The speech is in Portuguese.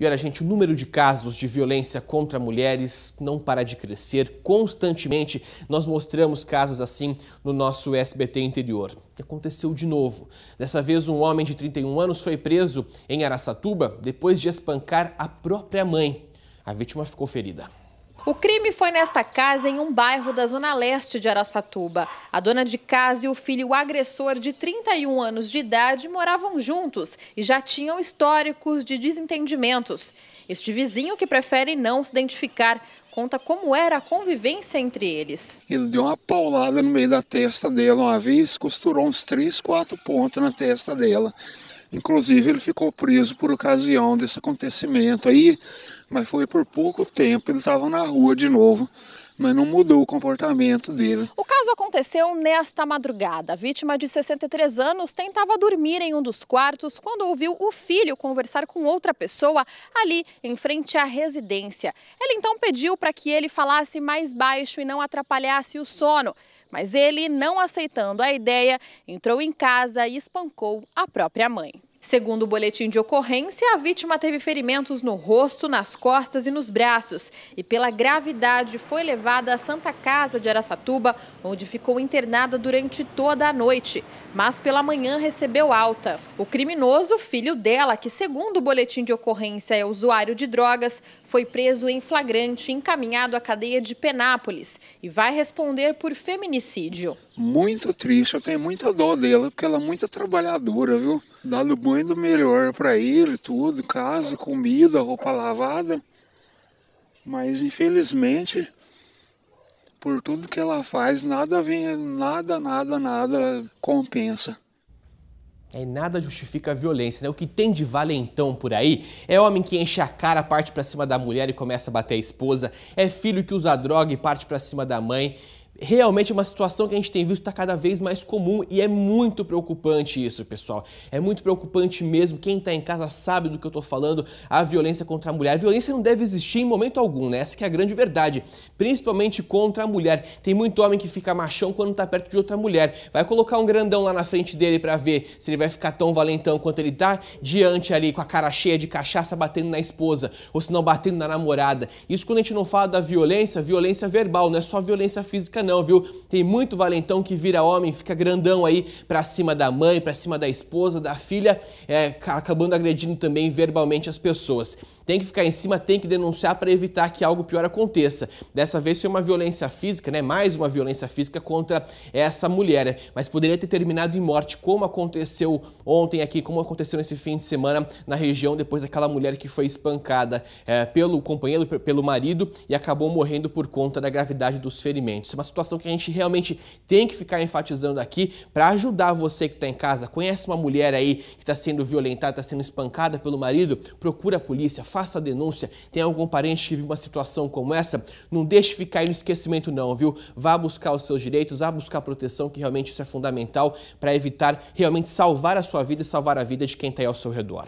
E olha, gente, o número de casos de violência contra mulheres não para de crescer constantemente. Nós mostramos casos assim no nosso SBT interior. E aconteceu de novo. Dessa vez, um homem de 31 anos foi preso em Araçatuba depois de espancar a própria mãe. A vítima ficou ferida. O crime foi nesta casa em um bairro da zona leste de Araçatuba. A dona de casa e o filho o agressor de 31 anos de idade moravam juntos e já tinham históricos de desentendimentos. Este vizinho, que prefere não se identificar, conta como era a convivência entre eles. Ele deu uma paulada no meio da testa dela uma vez, costurou uns três, quatro pontos na testa dela. Inclusive, ele ficou preso por ocasião desse acontecimento. Aí mas foi por pouco tempo, eles estavam na rua de novo, mas não mudou o comportamento dele. O caso aconteceu nesta madrugada. A vítima de 63 anos tentava dormir em um dos quartos quando ouviu o filho conversar com outra pessoa ali em frente à residência. Ela então pediu para que ele falasse mais baixo e não atrapalhasse o sono. Mas ele, não aceitando a ideia, entrou em casa e espancou a própria mãe. Segundo o boletim de ocorrência, a vítima teve ferimentos no rosto, nas costas e nos braços e, pela gravidade, foi levada à Santa Casa de Araçatuba, onde ficou internada durante toda a noite, mas pela manhã recebeu alta. O criminoso, filho dela, que segundo o boletim de ocorrência é usuário de drogas, foi preso em flagrante e encaminhado à cadeia de Penápolis e vai responder por feminicídio muito triste. Eu tenho muita dó dela, porque ela é muito trabalhadora, viu? Dado bom e do melhor para ele, tudo, casa, comida, roupa lavada. Mas infelizmente, por tudo que ela faz, nada vem, nada, nada, nada compensa. É, nada justifica a violência, né? O que tem de valentão por aí é homem que enche a cara, parte para cima da mulher e começa a bater a esposa, é filho que usa droga e parte para cima da mãe realmente uma situação que a gente tem visto está cada vez mais comum e é muito preocupante isso, pessoal. É muito preocupante mesmo. Quem está em casa sabe do que eu estou falando. A violência contra a mulher. A violência não deve existir em momento algum, né? Essa é a grande verdade. Principalmente contra a mulher. Tem muito homem que fica machão quando está perto de outra mulher. Vai colocar um grandão lá na frente dele para ver se ele vai ficar tão valentão quanto ele tá diante ali com a cara cheia de cachaça batendo na esposa ou se não batendo na namorada. Isso quando a gente não fala da violência, violência verbal, não é só violência física não, viu? Tem muito valentão que vira homem, fica grandão aí pra cima da mãe, pra cima da esposa, da filha, é, acabando agredindo também verbalmente as pessoas. Tem que ficar em cima, tem que denunciar para evitar que algo pior aconteça. Dessa vez foi uma violência física, né? Mais uma violência física contra essa mulher, né? mas poderia ter terminado em morte, como aconteceu ontem aqui, como aconteceu nesse fim de semana na região depois daquela mulher que foi espancada é, pelo companheiro, pelo marido e acabou morrendo por conta da gravidade dos ferimentos. Mas situação que a gente realmente tem que ficar enfatizando aqui para ajudar você que está em casa. Conhece uma mulher aí que está sendo violentada, está sendo espancada pelo marido? Procura a polícia, faça a denúncia. Tem algum parente que vive uma situação como essa? Não deixe ficar aí no esquecimento não, viu? Vá buscar os seus direitos, vá buscar proteção, que realmente isso é fundamental para evitar realmente salvar a sua vida e salvar a vida de quem está aí ao seu redor.